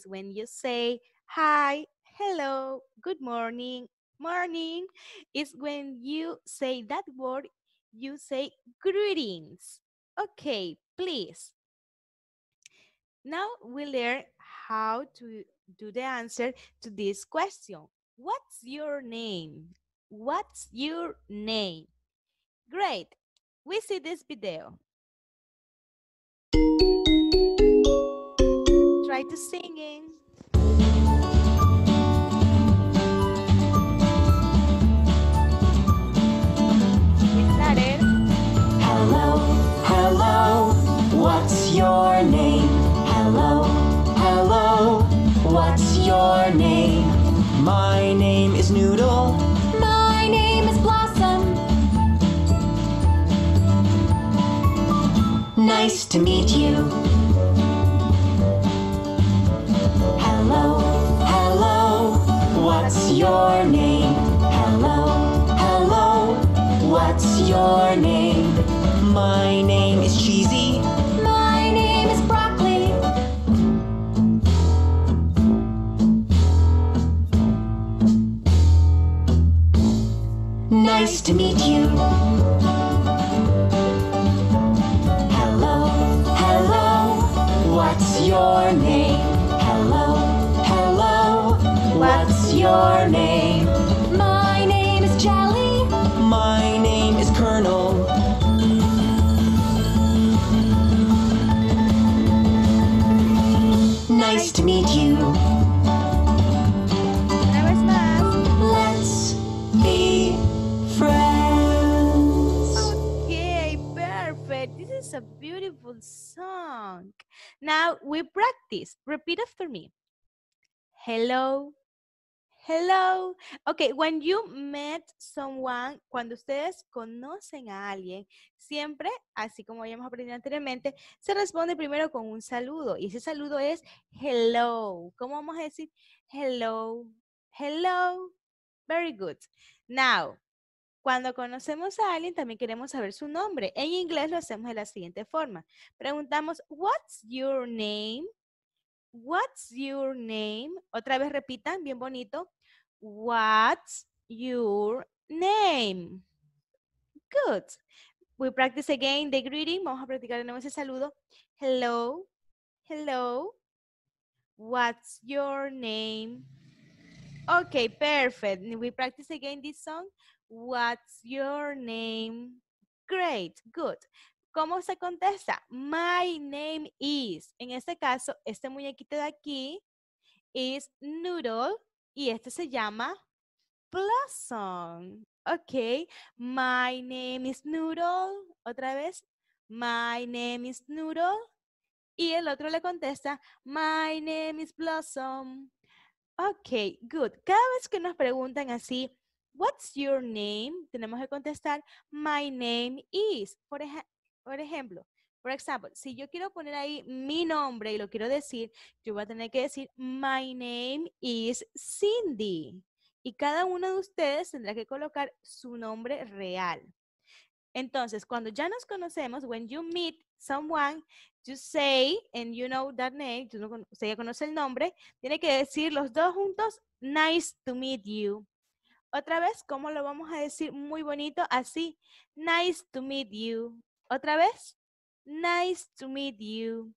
is when you say hi, hello, good morning, morning. Is when you say that word, you say greetings. Okay, please. Now we learn how to do the answer to this question. What's your name? What's your name? Great. We see this video try to sing Is that it? Hello, hello, what's your name? Hello, hello, what's your name? My name is Noodle. My name is Blossom. Nice to meet you. What's your name? Hello, hello, what's your name? My name is Cheesy. My name is Broccoli. Nice to meet you. your name. My name is Jelly. My name is Colonel. Nice to meet you. Let's be friends. Okay, perfect. This is a beautiful song. Now we practice. Repeat after me. Hello, Hello. Ok, when you met someone, cuando ustedes conocen a alguien, siempre, así como habíamos aprendido anteriormente, se responde primero con un saludo. Y ese saludo es hello. ¿Cómo vamos a decir hello? Hello. Very good. Now, cuando conocemos a alguien, también queremos saber su nombre. En inglés lo hacemos de la siguiente forma. Preguntamos, what's your name? What's your name? Otra vez repitan, bien bonito. What's your name? Good. We practice again the greeting. Vamos a practicar de nuevo ese saludo. Hello. Hello. What's your name? Okay, perfect. We practice again this song. What's your name? Great, good. ¿Cómo se contesta? My name is. En este caso, este muñequito de aquí es Noodle y este se llama Blossom. Ok, my name is Noodle. Otra vez, my name is Noodle. Y el otro le contesta, my name is Blossom. Ok, good. Cada vez que nos preguntan así, what's your name? Tenemos que contestar, my name is. Por, ejemplo, por ejemplo, por ejemplo, si yo quiero poner ahí mi nombre y lo quiero decir, yo voy a tener que decir, my name is Cindy. Y cada uno de ustedes tendrá que colocar su nombre real. Entonces, cuando ya nos conocemos, when you meet someone, you say, and you know that name, usted ya conoce el nombre, tiene que decir los dos juntos, nice to meet you. Otra vez, ¿cómo lo vamos a decir muy bonito? Así, nice to meet you. Otra vez. Nice to meet you.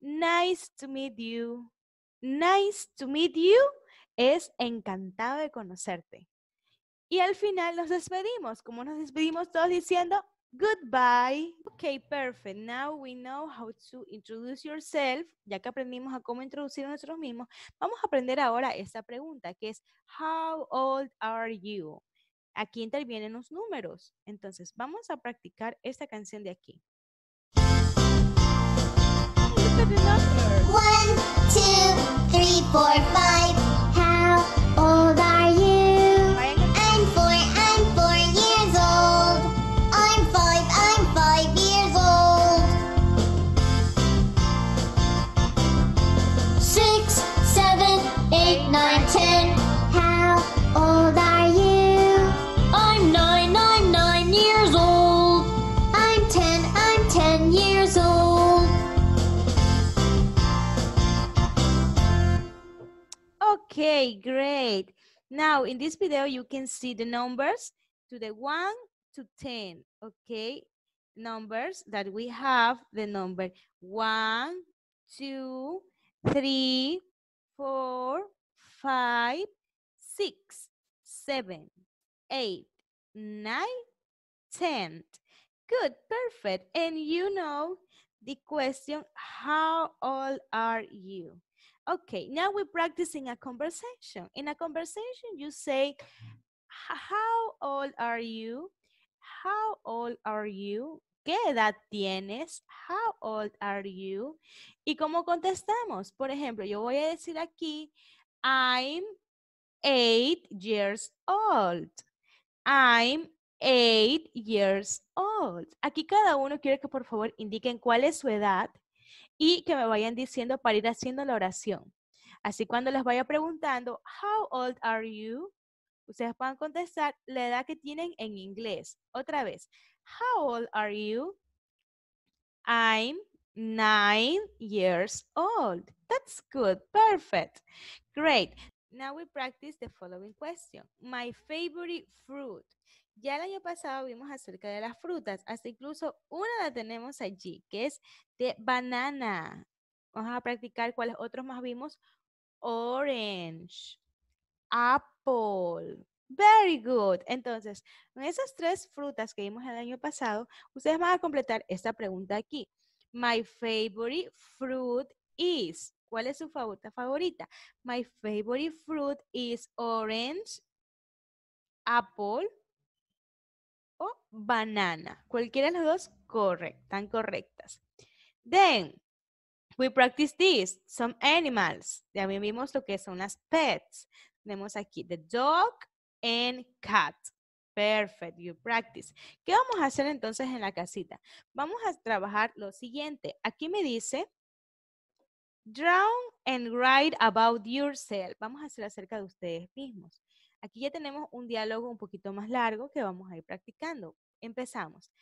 Nice to meet you. Nice to meet you es encantado de conocerte. Y al final nos despedimos, como nos despedimos todos diciendo goodbye. Ok, perfect. Now we know how to introduce yourself. Ya que aprendimos a cómo introducir a nosotros mismos, vamos a aprender ahora esta pregunta que es how old are you? Aquí intervienen los números. Entonces, vamos a practicar esta canción de aquí. Okay, great. Now, in this video, you can see the numbers to the 1 to 10, okay? Numbers that we have the number 1, 2, 3, 4, 5, 6, 7, 8, 9, 10. Good, perfect. And you know the question, how old are you? Okay, now we're practicing a conversation. In a conversation, you say, how old are you? How old are you? ¿Qué edad tienes? How old are you? ¿Y cómo contestamos? Por ejemplo, yo voy a decir aquí, I'm eight years old. I'm eight years old. Aquí cada uno quiere que por favor indiquen cuál es su edad y que me vayan diciendo para ir haciendo la oración. Así cuando les vaya preguntando, how old are you? Ustedes puedan contestar la edad que tienen en inglés. Otra vez, how old are you? I'm nine years old. That's good. Perfect. Great. Now we practice the following question. My favorite fruit. Ya el año pasado vimos acerca de las frutas, hasta incluso una la tenemos allí, que es de banana. Vamos a practicar cuáles otros más vimos. Orange, apple. Very good. Entonces, con esas tres frutas que vimos el año pasado, ustedes van a completar esta pregunta aquí. My favorite fruit is. ¿Cuál es su fruta favorita? My favorite fruit is orange, apple, o banana. Cualquiera de los dos correct, correctas. Then, we practice this, some animals. Ya vimos lo que son las pets. Tenemos aquí the dog and cat. Perfect, you practice. ¿Qué vamos a hacer entonces en la casita? Vamos a trabajar lo siguiente. Aquí me dice, drown and write about yourself. Vamos a hacer acerca de ustedes mismos. Aquí ya tenemos un diálogo un poquito más largo que vamos a ir practicando. Empezamos.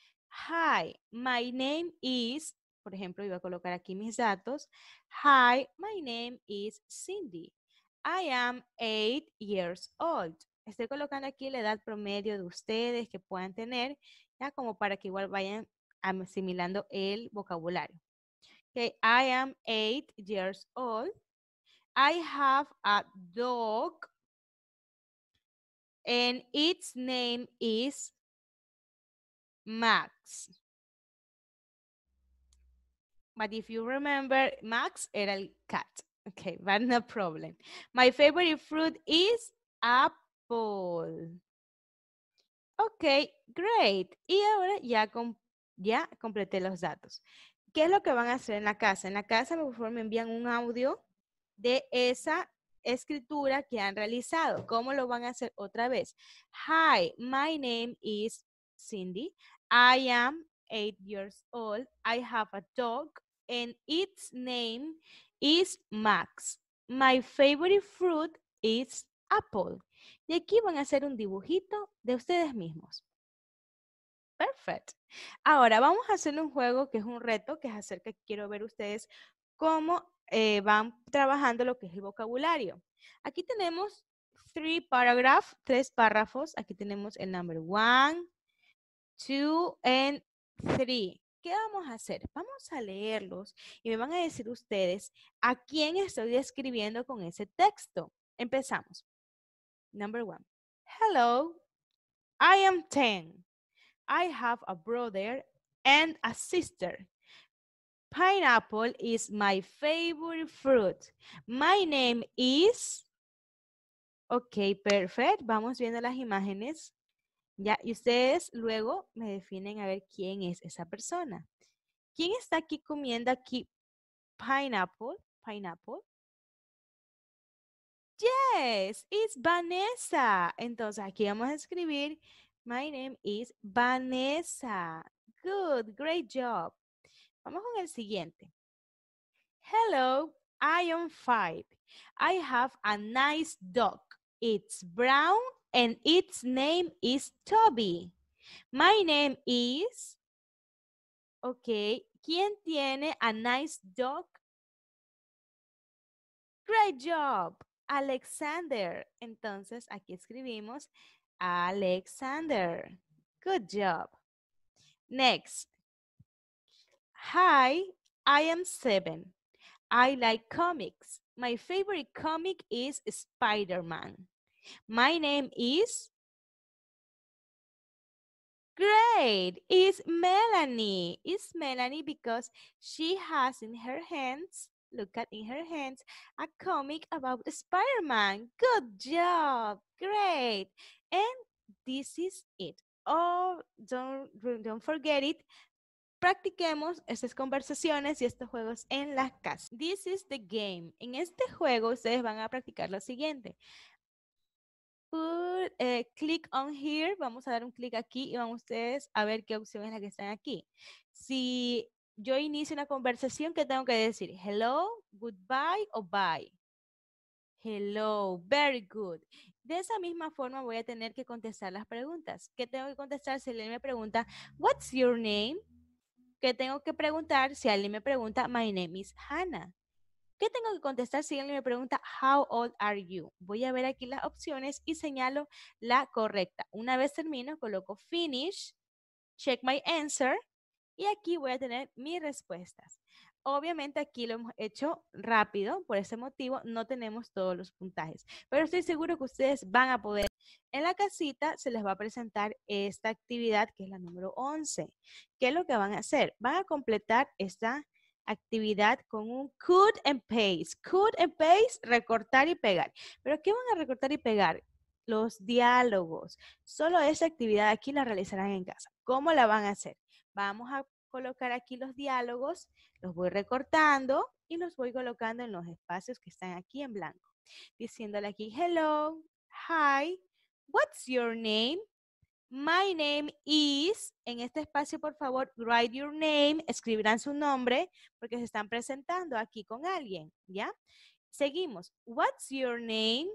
Hi, my name is, por ejemplo, iba a colocar aquí mis datos. Hi, my name is Cindy. I am eight years old. Estoy colocando aquí la edad promedio de ustedes que puedan tener, ya como para que igual vayan asimilando el vocabulario. Okay, I am eight years old. I have a dog and its name is Max. But if you remember, Max era el cat. Okay, but no problem. My favorite fruit is apple. Okay, great. Y ahora ya, ya completé los datos. ¿Qué es lo que van a hacer en la casa? En la casa, por favor, me envían un audio de esa escritura que han realizado. ¿Cómo lo van a hacer otra vez? Hi, my name is Cindy. I am eight years old. I have a dog and its name is Max. My favorite fruit is apple. Y aquí van a hacer un dibujito de ustedes mismos. Perfect. Ahora vamos a hacer un juego que es un reto, que es hacer que quiero ver ustedes cómo eh, van trabajando lo que es el vocabulario. Aquí tenemos three paragraph, tres párrafos. Aquí tenemos el number one, two, and three. ¿Qué vamos a hacer? Vamos a leerlos y me van a decir ustedes a quién estoy escribiendo con ese texto. Empezamos. Number one. Hello, I am 10. I have a brother and a sister. Pineapple is my favorite fruit. My name is... Ok, perfect. Vamos viendo las imágenes. Ya, y ustedes luego me definen a ver quién es esa persona. ¿Quién está aquí comiendo aquí pineapple? Pineapple. Yes, it's Vanessa. Entonces aquí vamos a escribir, my name is Vanessa. Good, great job. Vamos con el siguiente. Hello, I am five. I have a nice dog. It's brown and its name is Toby. My name is... Ok, ¿quién tiene a nice dog? Great job, Alexander. Entonces aquí escribimos Alexander. Good job. Next, Hi, I am seven. I like comics. My favorite comic is Spider-Man. My name is... Great, it's Melanie. It's Melanie because she has in her hands, look at in her hands, a comic about Spider-Man. Good job, great. And this is it. Oh, don't, don't forget it. practiquemos estas conversaciones y estos juegos en la casa. This is the game. En este juego ustedes van a practicar lo siguiente. Eh, click on here, vamos a dar un clic aquí y van ustedes a ver qué opción es la que están aquí. Si yo inicio una conversación, ¿qué tengo que decir? Hello, goodbye o bye. Hello, very good. De esa misma forma voy a tener que contestar las preguntas. ¿Qué tengo que contestar si él me pregunta, what's your name? ¿Qué tengo que preguntar si alguien me pregunta, my name is Hannah? ¿Qué tengo que contestar si alguien me pregunta, how old are you? Voy a ver aquí las opciones y señalo la correcta. Una vez termino, coloco finish, check my answer y aquí voy a tener mis respuestas. Obviamente aquí lo hemos hecho rápido, por ese motivo no tenemos todos los puntajes, pero estoy seguro que ustedes van a poder. En la casita se les va a presentar esta actividad que es la número 11. ¿Qué es lo que van a hacer? Van a completar esta actividad con un cut and paste. Cut and paste, recortar y pegar. ¿Pero qué van a recortar y pegar? Los diálogos. Solo esa actividad aquí la realizarán en casa. ¿Cómo la van a hacer? Vamos a colocar aquí los diálogos, los voy recortando y los voy colocando en los espacios que están aquí en blanco. Diciéndole aquí, hello, hi, what's your name? My name is, en este espacio por favor, write your name, escribirán su nombre porque se están presentando aquí con alguien, ¿ya? Seguimos, what's your name?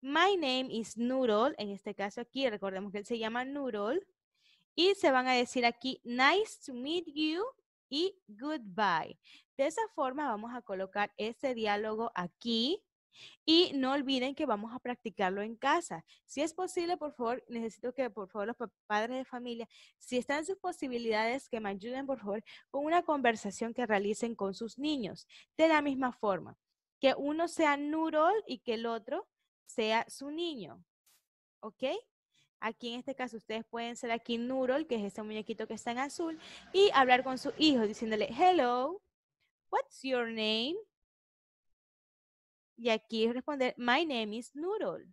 My name is Noodle, en este caso aquí recordemos que él se llama Noodle. Y se van a decir aquí, nice to meet you y goodbye. De esa forma vamos a colocar este diálogo aquí y no olviden que vamos a practicarlo en casa. Si es posible, por favor, necesito que por favor los padres de familia, si están sus posibilidades, que me ayuden por favor con una conversación que realicen con sus niños. De la misma forma, que uno sea Nurol y que el otro sea su niño. ¿Ok? Aquí en este caso ustedes pueden ser aquí Nurol, que es este muñequito que está en azul, y hablar con su hijo diciéndole, hello, what's your name? Y aquí responder, my name is Nurol.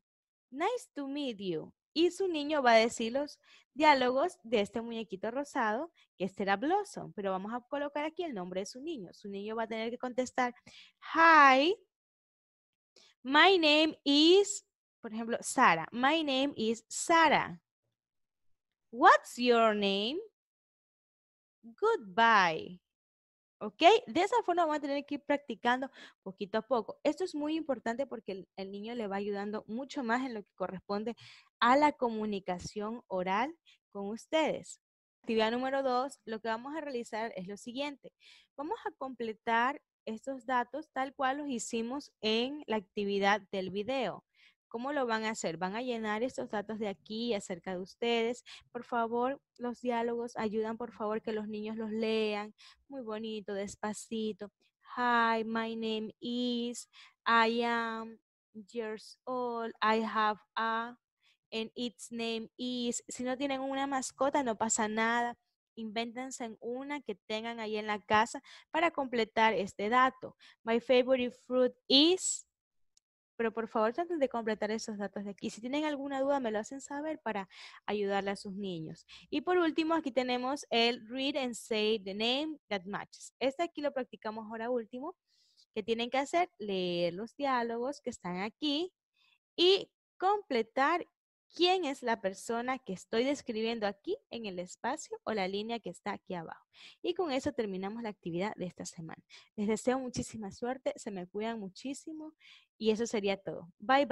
Nice to meet you. Y su niño va a decir los diálogos de este muñequito rosado, que es era Blossom, pero vamos a colocar aquí el nombre de su niño. Su niño va a tener que contestar, hi, my name is por ejemplo, Sara. My name is Sara. What's your name? Goodbye. ¿Ok? De esa forma vamos a tener que ir practicando poquito a poco. Esto es muy importante porque el, niño le va ayudando mucho más en lo que corresponde a la comunicación oral con ustedes. Actividad número dos, lo que vamos a realizar es lo siguiente. Vamos a completar estos datos tal cual los hicimos en la actividad del video. ¿Cómo lo van a hacer? ¿Van a llenar estos datos de aquí acerca de ustedes? Por favor, los diálogos ayudan, por favor, que los niños los lean. Muy bonito, despacito. Hi, my name is, I am years old, I have a, and its name is. Si no tienen una mascota, no pasa nada. Invéntense en una que tengan ahí en la casa para completar este dato. My favorite fruit is pero por favor traten de completar esos datos de aquí. Si tienen alguna duda, me lo hacen saber para ayudarle a sus niños. Y por último, aquí tenemos el read and say the name that matches. Este aquí lo practicamos ahora último. ¿Qué tienen que hacer? Leer los diálogos que están aquí y completar quién es la persona que estoy describiendo aquí en el espacio o la línea que está aquí abajo. Y con eso terminamos la actividad de esta semana. Les deseo muchísima suerte, se me cuidan muchísimo y eso sería todo. Bye bye.